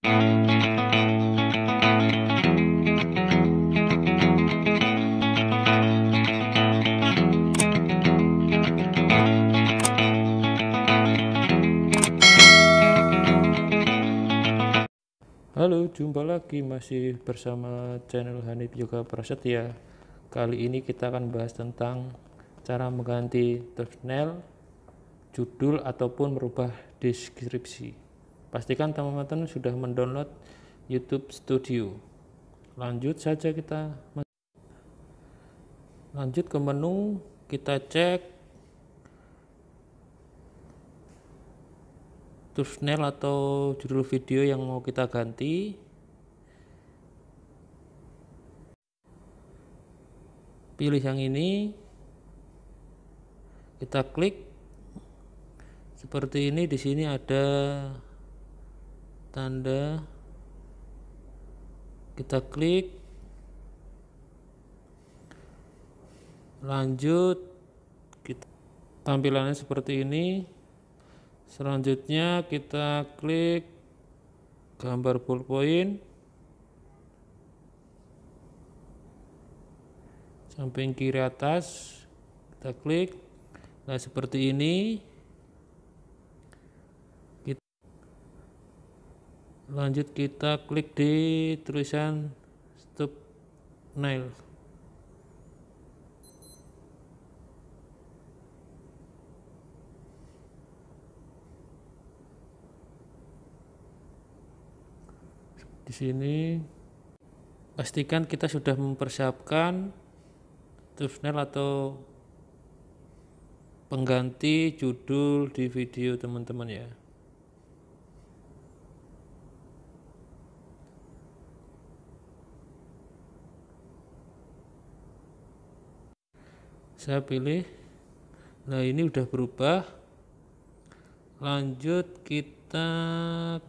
Halo, jumpa lagi masih bersama channel Hanif Yoga Prasetya. Kali ini kita akan bahas tentang cara mengganti thumbnail, judul ataupun merubah deskripsi. Pastikan teman-teman sudah mendownload YouTube Studio. Lanjut saja kita lanjut ke menu, kita cek thumbnail atau judul video yang mau kita ganti. Pilih yang ini. Kita klik seperti ini di sini ada tanda kita klik lanjut kita, tampilannya seperti ini selanjutnya kita klik gambar pulpoin samping kiri atas kita klik nah seperti ini lanjut kita klik di tulisan stop nail di sini pastikan kita sudah mempersiapkan Nail atau pengganti judul di video teman-teman ya saya pilih nah ini udah berubah lanjut kita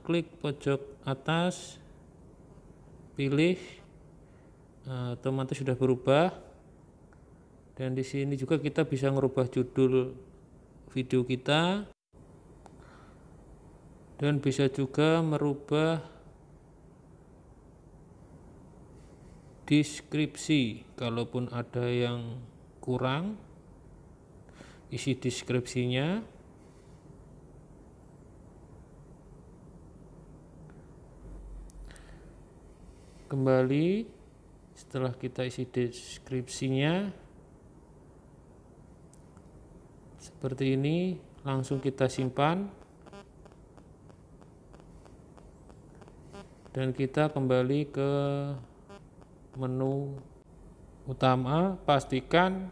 klik pojok atas pilih nah, otomatis sudah berubah dan di sini juga kita bisa merubah judul video kita dan bisa juga merubah deskripsi kalaupun ada yang kurang isi deskripsinya kembali setelah kita isi deskripsinya seperti ini langsung kita simpan dan kita kembali ke menu utama pastikan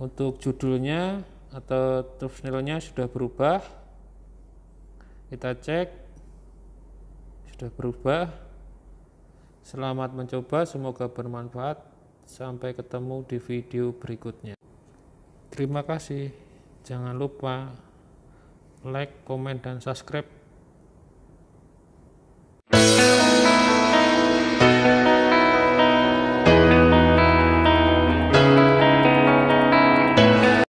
untuk judulnya atau thumbnailnya sudah berubah kita cek sudah berubah selamat mencoba semoga bermanfaat sampai ketemu di video berikutnya terima kasih jangan lupa like, komen, dan subscribe